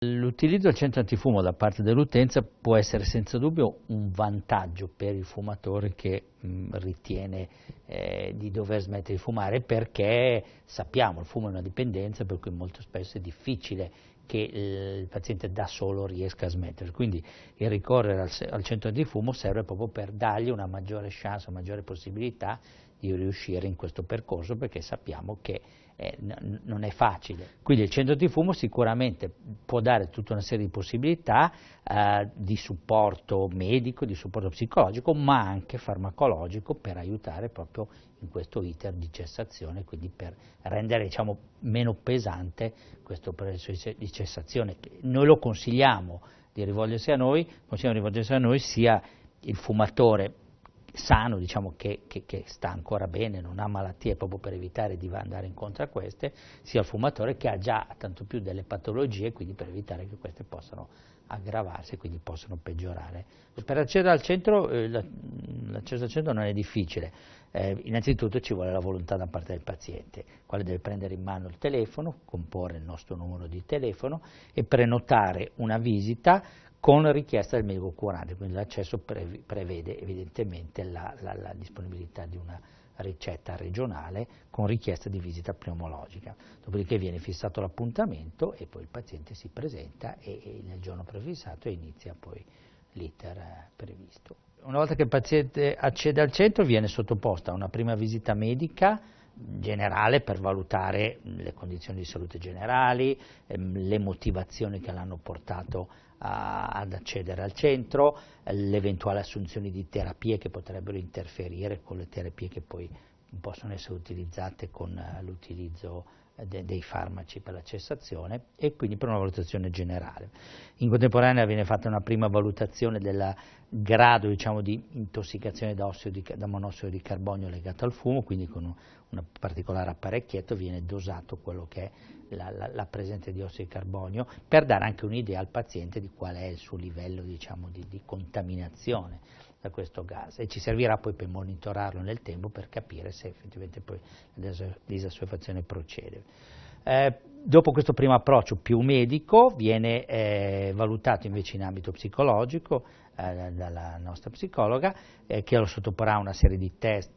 L'utilizzo del centro antifumo da parte dell'utenza può essere senza dubbio un vantaggio per il fumatore che mh, mm, ritiene eh, di dover smettere di fumare perché sappiamo che il fumo è una dipendenza per cui molto spesso è difficile che eh, il paziente da solo riesca a smettere, quindi il ricorrere al, al centro antifumo serve proprio per dargli una maggiore chance, una maggiore possibilità di riuscire in questo percorso perché sappiamo che eh, non è facile. Quindi il centro di fumo sicuramente può dare tutta una serie di possibilità eh, di supporto medico, di supporto psicologico, ma anche farmacologico per aiutare proprio in questo iter di cessazione, quindi per rendere diciamo, meno pesante questo processo di cessazione. Noi lo consigliamo di rivolgersi a noi, consigliamo di rivolgersi a noi sia il fumatore sano, diciamo che, che, che, sta ancora bene, non ha malattie proprio per evitare di andare incontro a queste, sia il fumatore che ha già tanto più delle patologie, quindi per evitare che queste possano aggravarsi e quindi possono peggiorare. Per accedere al centro, eh, l'accesso al centro non è difficile, eh, innanzitutto ci vuole la volontà da parte del paziente, quale deve prendere in mano il telefono, comporre il nostro numero di telefono e prenotare una visita con richiesta del medico curante, quindi l'accesso prevede evidentemente la, la, la disponibilità di una ricetta regionale con richiesta di visita pneumologica. Dopodiché viene fissato l'appuntamento e poi il paziente si presenta e, e nel giorno prefissato inizia poi l'iter eh, previsto. Una volta che il paziente accede al centro viene sottoposta a una prima visita medica generale per valutare le condizioni di salute generali, ehm, le motivazioni che l'hanno portato a, ad accedere al centro, l'eventuale assunzione di terapie che potrebbero interferire con le terapie che poi possono essere utilizzate con eh, l'utilizzo dei farmaci per la cessazione e quindi per una valutazione generale. In contemporanea viene fatta una prima valutazione del grado diciamo, di intossicazione da, di, da, monossido di carbonio legato al fumo, quindi con un, un particolare apparecchietto viene dosato quello che è la, la, la, presenza di ossido di carbonio per dare anche un'idea al paziente di qual è il suo livello diciamo, di, di contaminazione da questo gas e ci servirà poi per monitorarlo nel tempo per capire se effettivamente poi la disassuefazione procede. Eh, dopo questo primo approccio più medico viene eh, valutato invece in ambito psicologico eh, dalla nostra psicologa eh, che lo sottoporrà a una serie di test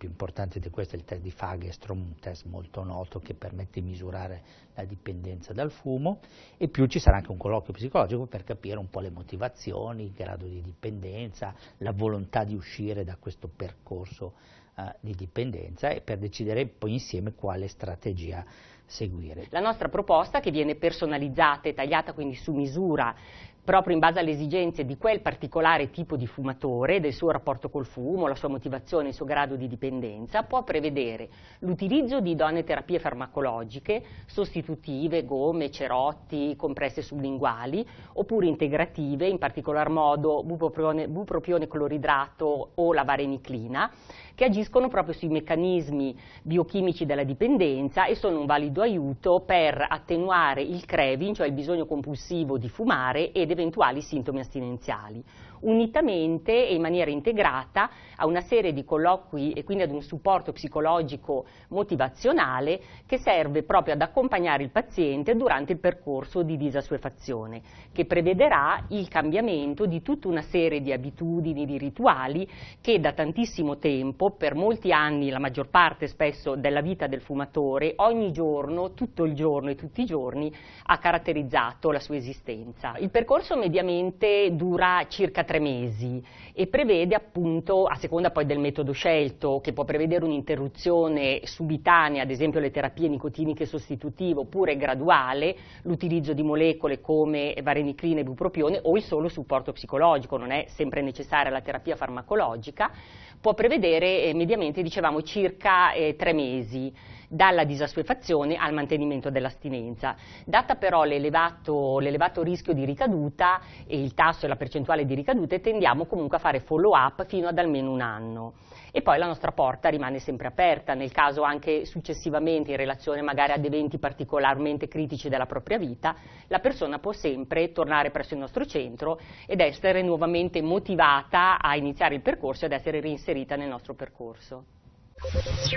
più importante di questo è il test di Fagestrom, un test molto noto che permette di misurare la dipendenza dal fumo e più ci sarà anche un colloquio psicologico per capire un po' le motivazioni, il grado di dipendenza, la volontà di uscire da questo percorso eh, di dipendenza e per decidere poi insieme quale strategia seguire. La nostra proposta che viene personalizzata e tagliata quindi su misura proprio in base alle esigenze di quel particolare tipo di fumatore, del suo rapporto col fumo, la sua motivazione, il suo grado di dipendenza, può prevedere l'utilizzo di idonee terapie farmacologiche sostitutive, gomme, cerotti, compresse sublinguali, oppure integrative, in particolar modo bupropione, bupropione cloridrato o la vareniclina, che agiscono proprio sui meccanismi biochimici della dipendenza e sono un valido chiedo aiuto per attenuare il craving, cioè il bisogno compulsivo di fumare ed eventuali sintomi astinenziali unitamente e in maniera integrata a una serie di colloqui e quindi ad un supporto psicologico motivazionale che serve proprio ad accompagnare il paziente durante il percorso di disassuefazione, che prevederà il cambiamento di tutta una serie di abitudini, di rituali che da tantissimo tempo, per molti anni, la maggior parte spesso della vita del fumatore, ogni giorno, tutto il giorno e tutti i giorni, ha caratterizzato la sua esistenza. Il percorso mediamente dura circa tre mesi e prevede appunto, a seconda poi del metodo scelto, che può prevedere un'interruzione subitanea, ad esempio le terapie nicotiniche sostitutive, oppure graduale, l'utilizzo di molecole come vareniclina e bupropione o il solo supporto psicologico, non è sempre necessaria la terapia farmacologica, può prevedere eh, mediamente, dicevamo, circa eh, tre mesi dalla disassuefazione al mantenimento dell'astinenza. Data però l'elevato rischio di ricaduta e il tasso e la percentuale di ricadute, tendiamo comunque a fare follow up fino ad almeno un anno. E poi la nostra porta rimane sempre aperta, nel caso anche successivamente in relazione magari ad eventi particolarmente critici della propria vita, la persona può sempre tornare presso il nostro centro ed essere nuovamente motivata a iniziare il percorso ed essere reinserita nel nostro percorso. Thank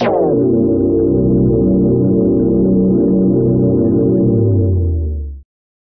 you.